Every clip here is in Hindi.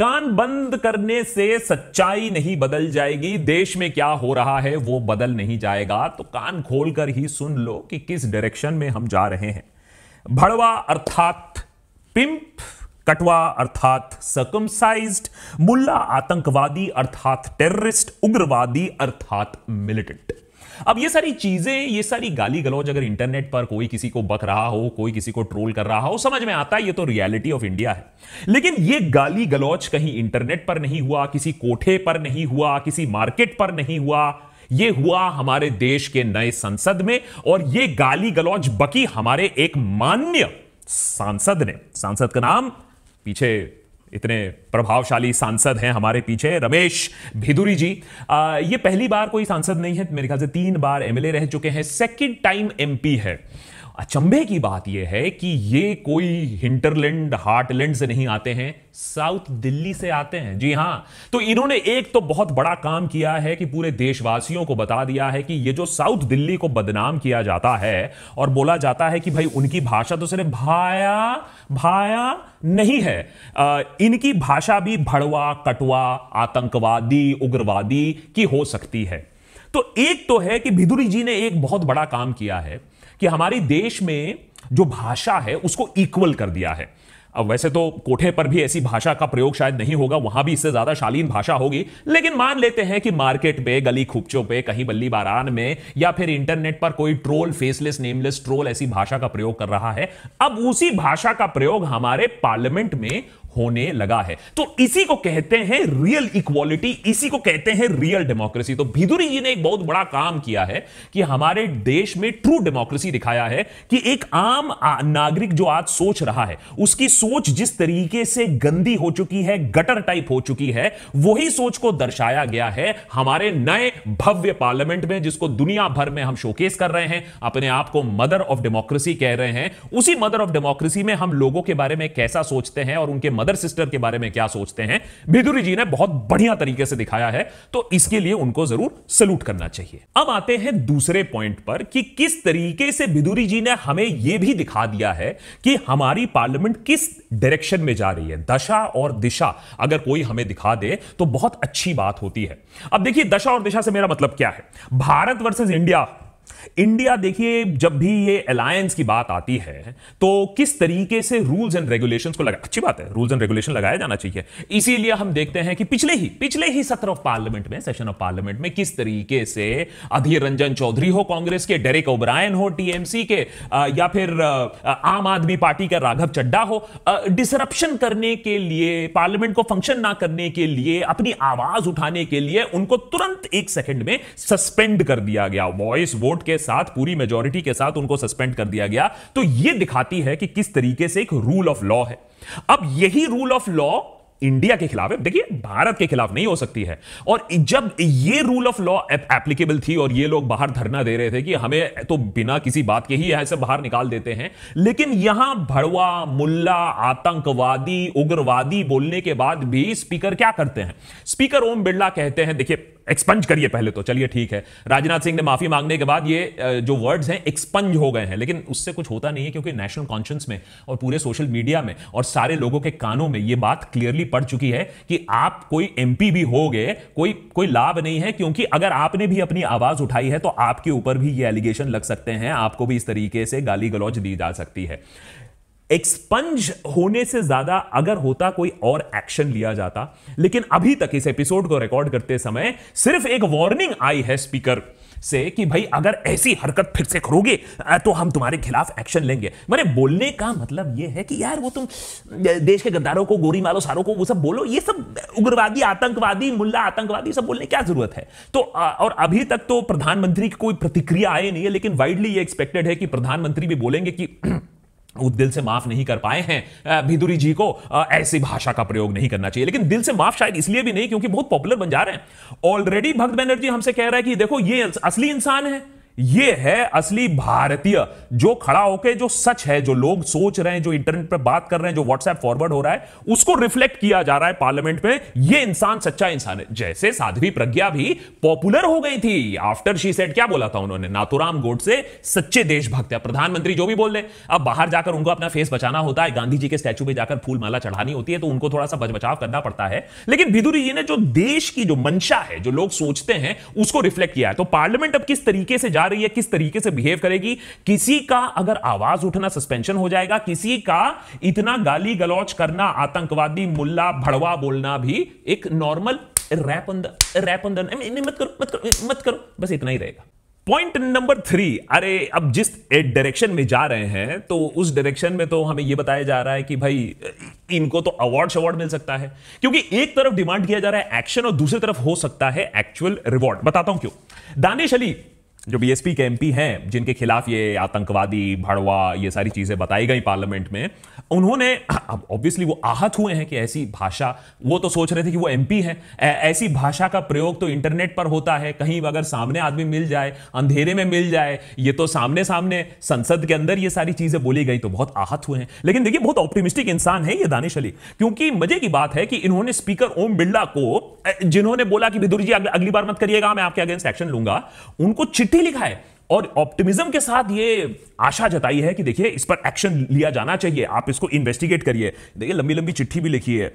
कान बंद करने से सच्चाई नहीं बदल जाएगी देश में क्या हो रहा है वो बदल नहीं जाएगा तो कान खोलकर ही सुन लो कि किस डायरेक्शन में हम जा रहे हैं भड़वा अर्थात पिंप कटवा अर्थात सकमसाइज्ड मुल्ला आतंकवादी अर्थात टेररिस्ट उग्रवादी अर्थात मिलिटेंट अब ये सारी चीजें ये सारी गाली गलौज अगर इंटरनेट पर कोई किसी को बक रहा हो कोई किसी को ट्रोल कर रहा हो समझ में आता है ये तो रियलिटी ऑफ इंडिया है लेकिन ये गाली गलौज कहीं इंटरनेट पर नहीं हुआ किसी कोठे पर नहीं हुआ किसी मार्केट पर नहीं हुआ ये हुआ हमारे देश के नए संसद में और ये गाली गलौज बकी हमारे एक मान्य सांसद ने सांसद का नाम पीछे इतने प्रभावशाली सांसद हैं हमारे पीछे रमेश भिदुरी जी आ, ये पहली बार कोई सांसद नहीं है मेरे ख्याल से तीन बार एमएलए रह चुके हैं सेकंड टाइम एमपी है अचंभे की बात यह है कि ये कोई हिंटरलैंड हार्टलैंड से नहीं आते हैं साउथ दिल्ली से आते हैं जी हां तो इन्होंने एक तो बहुत बड़ा काम किया है कि पूरे देशवासियों को बता दिया है कि ये जो साउथ दिल्ली को बदनाम किया जाता है और बोला जाता है कि भाई उनकी भाषा तो सिर्फ भाया भाया नहीं है आ, इनकी भाषा भी भड़वा कटवा आतंकवादी उग्रवादी की हो सकती है तो एक तो है कि भिदुरी जी ने एक बहुत बड़ा काम किया है कि हमारे देश में जो भाषा है उसको इक्वल कर दिया है अब वैसे तो कोठे पर भी ऐसी भाषा का प्रयोग शायद नहीं होगा वहां भी इससे ज्यादा शालीन भाषा होगी लेकिन मान लेते हैं कि मार्केट पे गली खुपचों पे कहीं बल्ली बारान में या फिर इंटरनेट पर कोई ट्रोल फेसलेस नेमलेस ट्रोल ऐसी भाषा का प्रयोग कर रहा है अब उसी भाषा का प्रयोग हमारे पार्लियामेंट में होने लगा है तो इसी को कहते हैं रियल इक्वालिटी इसी को कहते हैं रियल डेमोक्रेसी तो भिदुरी जी ने एक बहुत बड़ा काम किया है कि हमारे देश में ट्रू डेमोक्रेसी दिखाया है कि एक आम नागरिक जो आज सोच रहा है उसकी सोच जिस तरीके से गंदी हो चुकी है गटर टाइप हो चुकी है वही सोच को दर्शाया गया है हमारे नए भव्य पार्लियामेंट में जिसको दुनिया भर में हम शोकेस कर रहे हैं अपने आप को मदर ऑफ डेमोक्रेसी कह रहे हैं उसी मदर ऑफ डेमोक्रेसी में हम लोगों के बारे में कैसा सोचते हैं और उनके मदर मदर सिस्टर के बारे में क्या सोचते हैं भिदुरी जी ने बहुत बढ़िया तरीके से दिखाया है तो इसके लिए उनको जरूर सल्यूट करना चाहिए अब आते हैं दूसरे पॉइंट पर कि किस तरीके से भिदुरी जी ने हमें यह भी दिखा दिया है कि हमारी पार्लियामेंट किस डायरेक्शन में जा रही है दशा और दिशा अगर कोई हमें दिखा दे तो बहुत अच्छी बात होती है अब देखिए दशा और दिशा से मेरा मतलब क्या है भारत वर्सेज इंडिया इंडिया देखिए जब भी ये अलायंस की बात आती है तो किस तरीके से रूल्स एंड रेगुलेशन को लगा अच्छी बात है रूल्स एंड रेगुलेशन लगाया जाना चाहिए इसीलिए हम देखते हैं कि पिछले ही पिछले ही सत्र ऑफ पार्लियामेंट में सेशन ऑफ पार्लियामेंट में किस तरीके से अधीर रंजन चौधरी हो कांग्रेस के डेरेक ओब्रायन हो टीएमसी के या फिर आम आदमी पार्टी का राघव चड्डा हो डिसरप्शन करने के लिए पार्लियामेंट को फंक्शन ना करने के लिए अपनी आवाज उठाने के लिए उनको तुरंत एक सेकेंड में सस्पेंड कर दिया गया वॉइस वोट वोट के साथ पूरी मेजोरिटी के साथ उनको सस्पेंड कर दिया गया तो यह दिखाती है कि किस तरीके से एक रूल ऑफ लॉ है अब यही रूल ऑफ लॉ इंडिया के खिलाफ देखिए भारत के खिलाफ नहीं हो सकती है और जब ये रूल ऑफ लॉ एप्लीकेबल थी और ये लोग बाहर धरना दे रहे थे कि हमें तो बिना किसी बात के ही ऐसे बाहर निकाल देते हैं लेकिन यहां भड़वा मुल्ला आतंकवादी उग्रवादी बोलने के बाद भी स्पीकर क्या करते हैं स्पीकर ओम बिरला कहते हैं देखिए एक्सपंज करिए पहले तो चलिए ठीक है राजनाथ सिंह ने माफी मांगने के बाद ये जो वर्ड्स हैं एक्सपंज हो गए हैं लेकिन उससे कुछ होता नहीं है क्योंकि नेशनल कॉन्शियस में और पूरे सोशल मीडिया में और सारे लोगों के कानों में ये बात क्लियरली पड़ चुकी है कि आप कोई एम भी हो गए कोई कोई लाभ नहीं है क्योंकि अगर आपने भी अपनी आवाज उठाई है तो आपके ऊपर भी ये एलिगेशन लग सकते हैं आपको भी इस तरीके से गाली गलौज दी जा सकती है एक्सपंज होने से ज्यादा अगर होता कोई और एक्शन लिया जाता लेकिन अभी तक इस एपिसोड को रिकॉर्ड करते समय सिर्फ एक वार्निंग आई है स्पीकर से कि भाई अगर ऐसी हरकत फिर से करोगे तो हम तुम्हारे खिलाफ एक्शन लेंगे मैंने बोलने का मतलब यह है कि यार वो तुम देश के गद्दारों को गोरी मालो सारों को वो सब बोलो ये सब उग्रवादी आतंकवादी मुल्ला आतंकवादी सब बोलने क्या जरूरत है तो और अभी तक तो प्रधानमंत्री की कोई प्रतिक्रिया आई नहीं है लेकिन वाइडली ये एक्सपेक्टेड है कि प्रधानमंत्री भी बोलेंगे कि वो दिल से माफ नहीं कर पाए हैं भिदुरी जी को ऐसी भाषा का प्रयोग नहीं करना चाहिए लेकिन दिल से माफ शायद इसलिए भी नहीं क्योंकि बहुत पॉपुलर बन जा रहे हैं ऑलरेडी भक्त बैनर्जी हमसे कह रहा है कि देखो ये असली इंसान है ये है असली भारतीय जो खड़ा होके जो सच है जो लोग सोच रहे हैं जो इंटरनेट पर बात कर रहे हैं जो व्हाट्सएप फॉरवर्ड हो रहा है उसको रिफ्लेक्ट किया जा रहा है पार्लियामेंट में ये इंसान सच्चा इंसान है जैसे साध्वी प्रज्ञा भी पॉपुलर हो गई थी आफ्टर शी सेट क्या बोला था उन्होंने नाथुराम गोड से सच्चे देशभक्त है प्रधानमंत्री जो भी बोल रहे अब बाहर जाकर उनको अपना फेस बचाना होता है गांधी जी के स्टैचू पर जाकर फूल माला चढ़ानी होती है तो उनको थोड़ा सा बच बचाव करना पड़ता है लेकिन भिदुरी जी ने जो देश की जो मंशा है जो लोग सोचते हैं उसको रिफ्लेक्ट किया है तो पार्लियामेंट अब किस तरीके से जा जा रही है किस तरीके से बिहेव करेगी किसी का अगर आवाज उठना सस्पेंशन हो जाएगा किसी का इतना गाली गलौच करना आतंकवादी मुल्ला भड़वा बोलना भी एक नॉर्मल रैप अंदर रैप अंदर मत करो मत करो मत करो बस इतना ही रहेगा पॉइंट नंबर थ्री अरे अब जिस डायरेक्शन में जा रहे हैं तो उस डायरेक्शन में तो हमें यह बताया जा रहा है कि भाई इनको तो अवार्ड अवार्ड मिल सकता है क्योंकि एक तरफ डिमांड किया जा रहा है एक्शन और दूसरी तरफ हो सकता है एक्चुअल रिवॉर्ड बताता हूं क्यों दानिश अली जो बीएसपी के एमपी हैं जिनके खिलाफ ये आतंकवादी भड़वा ये सारी चीजें बताई गई पार्लियामेंट में उन्होंने अब ऑब्वियसली वो आहत हुए हैं कि ऐसी भाषा वो तो सोच रहे थे कि वो एमपी हैं ऐसी भाषा का प्रयोग तो इंटरनेट पर होता है कहीं अगर सामने आदमी मिल जाए अंधेरे में मिल जाए ये तो सामने सामने संसद के अंदर ये सारी चीजें बोली गई तो बहुत आहत हुए हैं लेकिन देखिए बहुत ऑप्टिमिस्टिक इंसान है ये दानिश अली क्योंकि मजे की बात है कि इन्होंने स्पीकर ओम बिरला को जिन्होंने बोला कि भिदुर जी अगली बार मत करिएगा मैं आपके अगेंस्ट एक्शन लूंगा उनको चिट्ठी ही लिखा है और ऑप्टिमिज्म के साथ ये आशा जताई है कि देखिए इस पर एक्शन लिया जाना चाहिए आप इसको इन्वेस्टिगेट करिए देखिए लंबी लंबी चिट्ठी भी लिखी है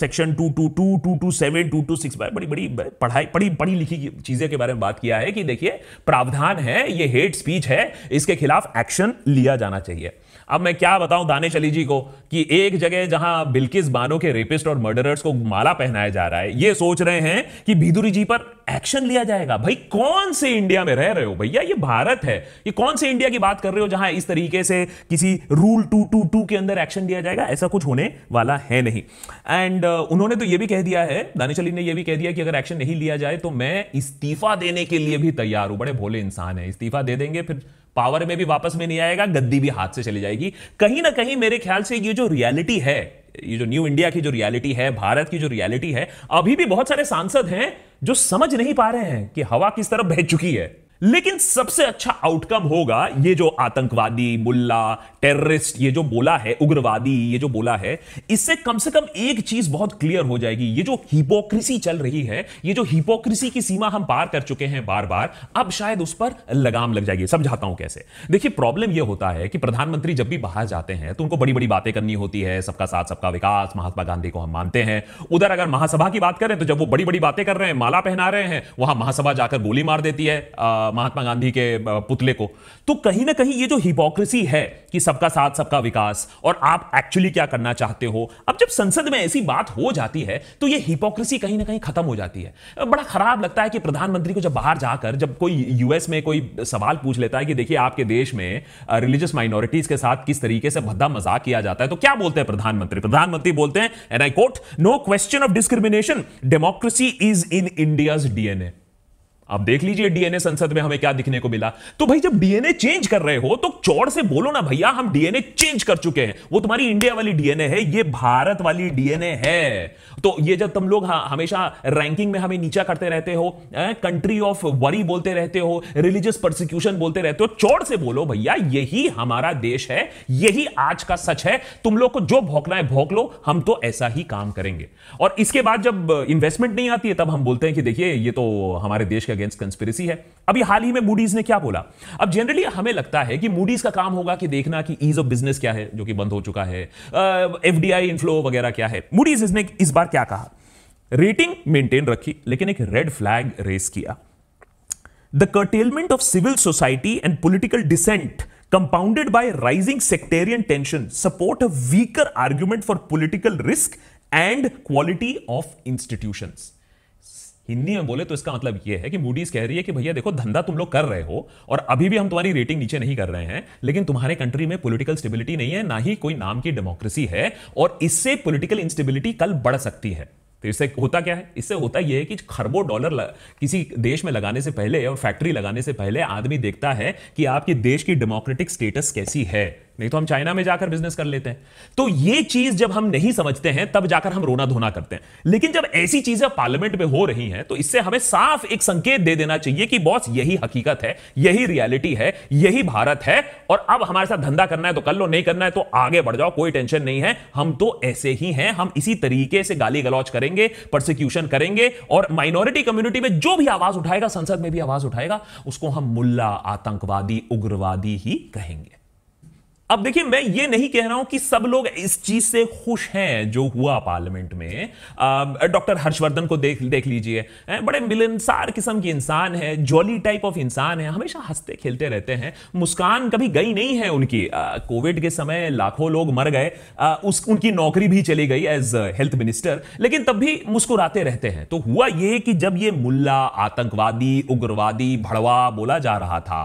section two two two two two seven two two six बड़ी बड़ी पढ़ाई पढ़ी पढ़ी लिखी चीज़ें के बारे में बात किया है कि देखिए प्रावधान है ये हेट स्पीच है इसके खिलाफ एक्शन लिया जाना चाहिए अब मैं क्या बताऊं दानिश अली जी को कि एक जगह जहां बिल्किस बानो के रेपिस्ट और मर्डरर्स को माला पहनाया जा रहा है ये सोच रहे हैं कि भीदुरी जी पर एक्शन लिया जाएगा भाई कौन से इंडिया में रह रहे हो भैया ये भारत है ये कौन से इंडिया की बात कर रहे हो जहां इस तरीके से किसी रूल टू टू टू के अंदर एक्शन लिया जाएगा ऐसा कुछ होने वाला है नहीं एंड uh, उन्होंने तो ये भी कह दिया है दानिश अली ने यह भी कह दिया कि अगर एक्शन नहीं लिया जाए तो मैं इस्तीफा देने के लिए भी तैयार हूं बड़े भोले इंसान है इस्तीफा दे देंगे फिर पावर में भी वापस में नहीं आएगा गद्दी भी हाथ से चली जाएगी कहीं ना कहीं मेरे ख्याल से ये जो रियलिटी है ये जो न्यू इंडिया की जो रियलिटी है भारत की जो रियलिटी है अभी भी बहुत सारे सांसद हैं जो समझ नहीं पा रहे हैं कि हवा किस तरफ बह चुकी है लेकिन सबसे अच्छा आउटकम होगा ये जो आतंकवादी मुल्ला टेररिस्ट ये जो बोला है उग्रवादी ये जो बोला है इससे कम से कम एक चीज बहुत क्लियर हो जाएगी ये जो हिपोक्रेसी चल रही है ये जो हिपोक्रेसी की सीमा हम पार कर चुके हैं बार बार अब शायद उस पर लगाम लग जाएगी समझाता हूं कैसे देखिए प्रॉब्लम यह होता है कि प्रधानमंत्री जब भी बाहर जाते हैं तो उनको बड़ी बड़ी बातें करनी होती है सबका साथ सबका विकास महात्मा गांधी को हम मानते हैं उधर अगर महासभा की बात करें तो जब वो बड़ी बड़ी बातें कर रहे हैं माला पहना रहे हैं वहां महासभा जाकर गोली मार देती है महात्मा गांधी के पुतले को तो कहीं ना कहीं ये जो हिपोक्रेसी है कि सबका साथ सबका विकास और आप एक्चुअली क्या करना चाहते हो अब जब संसद में ऐसी बात हो जाती है तो ये हिपोक्रेसी कहीं ना कहीं खत्म हो जाती है बड़ा खराब लगता है कि प्रधानमंत्री को जब बाहर जाकर जब कोई यूएस में कोई सवाल पूछ लेता है कि देखिए आपके देश में रिलीजियस माइनॉरिटीज के साथ किस तरीके से भद्दा मजाक किया जाता है तो क्या बोलते हैं प्रधानमंत्री प्रधानमंत्री बोलते हैं and I quote no question of discrimination democracy is in India's DNA आप देख लीजिए डीएनए संसद में हमें क्या दिखने को मिला तो भाई जब डीएनए चेंज कर रहे हो तो चौड़ से बोलो ना भैया हम डीएनए चेंज कर चुके हैं वो तुम्हारी इंडिया वाली डीएनए है ये भारत वाली डीएनए है तो ये जब तुम लोग हाँ, हमेशा रैंकिंग में हमें नीचा करते रहते हो कंट्री ऑफ वरी बोलते रहते हो रिलीजियस प्रोसिक्यूशन बोलते रहते हो चौड़ से बोलो भैया यही हमारा देश है यही आज का सच है तुम लोग को जो भोंकना है भोंक लो हम तो ऐसा ही काम करेंगे और इसके बाद जब इन्वेस्टमेंट नहीं आती है तब हम बोलते हैं कि देखिए ये तो हमारे देश का अगेंस्ट कंस्पिरसी है अभी हाल ही में मूडीज ने क्या बोला अब जनरली हमें लगता है कि मूडीज का काम होगा कि देखना कि ईज ऑफ बिजनेस क्या है जो कि बंद हो चुका है एफ डी आई इनफ्लो वगैरह क्या है मूडीज ने इस बार क्या कहा रेटिंग मेंटेन रखी लेकिन एक रेड फ्लैग रेस किया the curtailment of civil society and political dissent compounded by rising sectarian tension support a weaker argument for political risk and quality of institutions Hindi में बोले तो इसका मतलब यह है कि मूडीज कह रही है कि भैया देखो धंधा तुम लोग कर रहे हो और अभी भी हम तुम्हारी रेटिंग नीचे नहीं कर रहे हैं लेकिन तुम्हारे कंट्री में पोलिटिकल स्टेबिलिटी नहीं है ना ही कोई नाम की डेमोक्रेसी है और इससे पोलिटिकल इंस्टेबिलिटी कल बढ़ सकती है तो इससे होता क्या है इससे होता यह है कि खरबों डॉलर किसी देश में लगाने से पहले और फैक्ट्री लगाने से पहले आदमी देखता है कि आपके देश की डेमोक्रेटिक स्टेटस कैसी है नहीं तो हम चाइना में जाकर बिजनेस कर लेते हैं तो ये चीज जब हम नहीं समझते हैं तब जाकर हम रोना धोना करते हैं लेकिन जब ऐसी चीजें पार्लियामेंट में हो रही हैं तो इससे हमें साफ एक संकेत दे देना चाहिए कि बॉस यही हकीकत है यही रियलिटी है यही भारत है और अब हमारे साथ धंधा करना है तो कर लो नहीं करना है तो आगे बढ़ जाओ कोई टेंशन नहीं है हम तो ऐसे ही हैं हम इसी तरीके से गाली गलौच करेंगे प्रोसिक्यूशन करेंगे और माइनॉरिटी कम्युनिटी में जो भी आवाज उठाएगा संसद में भी आवाज उठाएगा उसको हम मुल्ला आतंकवादी उग्रवादी ही कहेंगे अब देखिए मैं ये नहीं कह रहा हूं कि सब लोग इस चीज से खुश हैं जो हुआ पार्लियामेंट में डॉक्टर हर्षवर्धन को देख देख लीजिए बड़े मिलनसार किस्म के इंसान है जॉली टाइप ऑफ इंसान है हमेशा हंसते खेलते रहते हैं मुस्कान कभी गई नहीं है उनकी कोविड के समय लाखों लोग मर गए आ, उस उनकी नौकरी भी चली गई एज हेल्थ मिनिस्टर लेकिन तब भी मुस्कुराते रहते हैं तो हुआ यह कि जब ये मुल्ला आतंकवादी उग्रवादी भड़वा बोला जा रहा था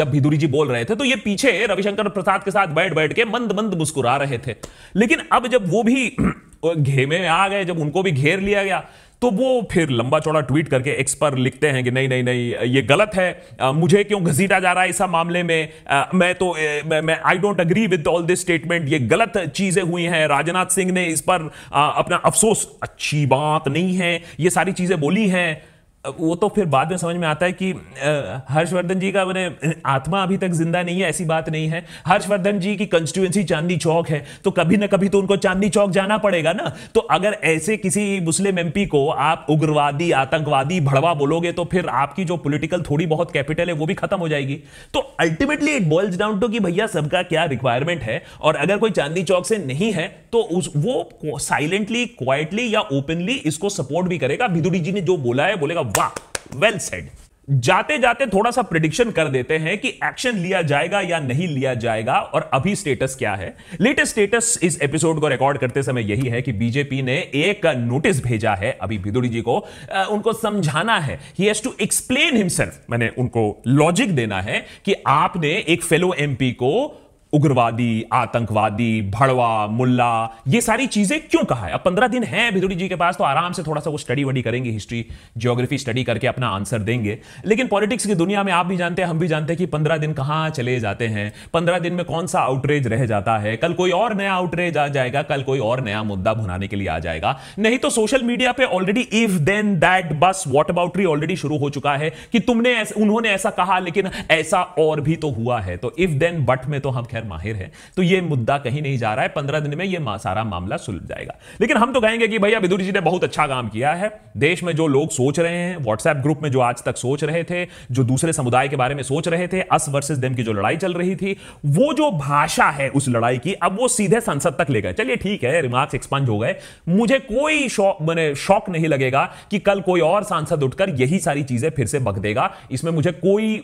जब भिदुरी जी बोल रहे थे तो ये पीछे रविशंकर प्रसाद के साथ बैठ बैठ के मंद मंद मुस्कुरा रहे थे लेकिन अब जब वो भी घेमे में आ गए जब उनको भी घेर लिया गया तो वो फिर लंबा चौड़ा ट्वीट करके एक्स पर लिखते हैं कि नहीं नहीं नहीं ये गलत है आ, मुझे क्यों घसीटा जा रहा है इस मामले में आ, मैं तो ए, मैं I don't agree with all this statement ये गलत चीजें हुई हैं राजनाथ सिंह ने इस पर आ, अपना अफसोस अच्छी बात नहीं है ये सारी चीजें बोली हैं वो तो फिर बाद में समझ में आता है कि हर्षवर्धन जी का मैंने आत्मा अभी तक जिंदा नहीं है ऐसी बात नहीं है हर्षवर्धन जी की कंस्टिट्यूएंसी चांदनी चौक है तो कभी ना कभी तो उनको चांदनी चौक जाना पड़ेगा ना तो अगर ऐसे किसी मुस्लिम एमपी को आप उग्रवादी आतंकवादी भड़वा बोलोगे तो फिर आपकी जो पोलिटिकल थोड़ी बहुत कैपिटल है वो भी खत्म हो जाएगी तो ultimately it boils down to कि भैया सबका क्या रिक्वायरमेंट है और अगर कोई चांदनी चौक से नहीं है तो उस वो साइलेंटली क्वाइटली या ओपनली इसको सपोर्ट भी करेगा भिदुड़ी जी ने जो बोला है बोलेगा वाह वेल सेड जाते जाते थोड़ा सा प्रिडिक्शन कर देते हैं कि एक्शन लिया जाएगा या नहीं लिया जाएगा और अभी स्टेटस क्या है लेटेस्ट स्टेटस इस एपिसोड को रिकॉर्ड करते समय यही है कि बीजेपी ने एक नोटिस भेजा है अभी भिदुड़ी जी को आ, उनको समझाना है he has to explain himself मैंने उनको लॉजिक देना है कि आपने एक फेलो एमपी को उग्रवादी आतंकवादी भड़वा मुल्ला ये सारी चीजें क्यों कहा है अब पंद्रह दिन हैं भिदुड़ी जी के पास तो आराम से थोड़ा सा वो स्टडी वडी करेंगे हिस्ट्री ज्योग्राफी स्टडी करके अपना आंसर देंगे लेकिन पॉलिटिक्स की दुनिया में आप भी जानते हैं हम भी जानते हैं कि पंद्रह दिन कहाँ चले जाते हैं पंद्रह दिन में कौन सा आउटरेज रह जाता है कल कोई और नया आउटरेज आ जाएगा कल कोई और नया मुद्दा भुनाने के लिए आ जाएगा नहीं तो सोशल मीडिया पर ऑलरेडी इफ देन दैट बस वॉट अबाउट्री ऑलरेडी शुरू हो चुका है कि तुमने उन्होंने ऐसा कहा लेकिन ऐसा और भी तो हुआ है तो इफ देन बट में तो हम खैर खैर माहिर है तो यह मुद्दा कहीं नहीं जा रहा है पंद्रह दिन में ये सारा मामला सुलझ जाएगा लेकिन हम तो कहेंगे कि भैया विदुर जी ने बहुत अच्छा काम किया है देश में जो लोग सोच रहे हैं व्हाट्सएप ग्रुप में जो आज तक सोच रहे थे जो दूसरे समुदाय के बारे में सोच रहे थे अस वर्सेस देम की जो लड़ाई चल रही थी वो जो भाषा है उस लड़ाई की अब वो सीधे संसद तक ले गए चलिए ठीक है रिमार्क्स एक्सपांज हो गए मुझे कोई मैंने शौक नहीं लगेगा कि कल कोई और सांसद उठकर यही सारी चीजें फिर से बक देगा इसमें मुझे कोई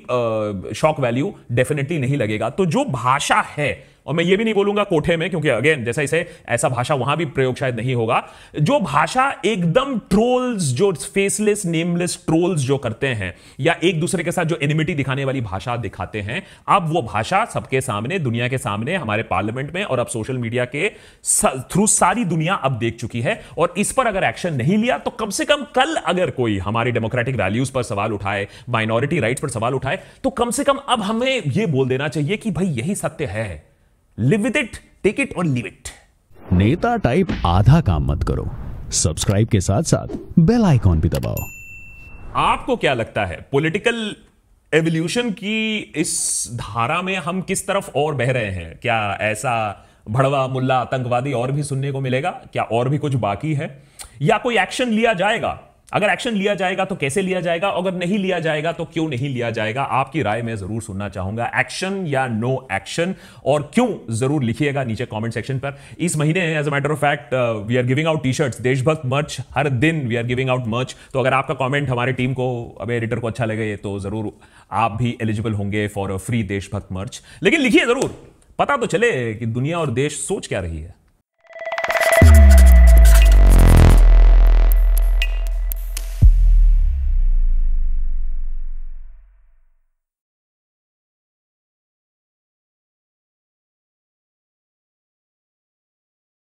शॉक वैल्यू डेफिनेटली नहीं लगेगा तो जो भाषा है और मैं ये भी नहीं बोलूंगा कोठे में क्योंकि अगेन जैसा इसे ऐसा भाषा वहां भी प्रयोग शायद नहीं होगा जो भाषा एकदम ट्रोल्स जो फेसलेस नेमलेस ट्रोल्स जो करते हैं या एक दूसरे के साथ जो एनिमिटी दिखाने वाली भाषा दिखाते हैं अब वो भाषा सबके सामने दुनिया के सामने हमारे पार्लियामेंट में और अब सोशल मीडिया के थ्रू सारी दुनिया अब देख चुकी है और इस पर अगर एक्शन नहीं लिया तो कम से कम कल अगर कोई हमारे डेमोक्रेटिक वैल्यूज पर सवाल उठाए माइनॉरिटी राइट्स पर सवाल उठाए तो कम से कम अब हमें यह बोल देना चाहिए कि भाई यही सत्य है live with it take it और लिव इट नेता टाइप आधा काम मत करो सब्सक्राइब के साथ साथ बेल आइकॉन भी दबाओ आपको क्या लगता है पॉलिटिकल एवोल्यूशन की इस धारा में हम किस तरफ और बह रहे हैं क्या ऐसा भड़वा मुल्ला आतंकवादी और भी सुनने को मिलेगा क्या और भी कुछ बाकी है या कोई एक्शन लिया जाएगा अगर एक्शन लिया जाएगा तो कैसे लिया जाएगा अगर नहीं लिया जाएगा तो क्यों नहीं लिया जाएगा आपकी राय मैं जरूर सुनना चाहूंगा एक्शन या नो एक्शन और क्यों जरूर लिखिएगा नीचे कमेंट सेक्शन पर इस महीने as a matter of fact we are giving out T shirt देशभक्त मर्च हर दिन वी आर गिविंग आउट मर्च तो अगर आपका कॉमेंट हमारी टीम को अब एडिटर को अच्छा लगे तो जरूर आप भी एलिजिबल होंगे फॉर अ फ्री देशभक्त मर्च लेकिन लिखिए जरूर पता तो चले कि दुनिया और देश सोच क्या रही है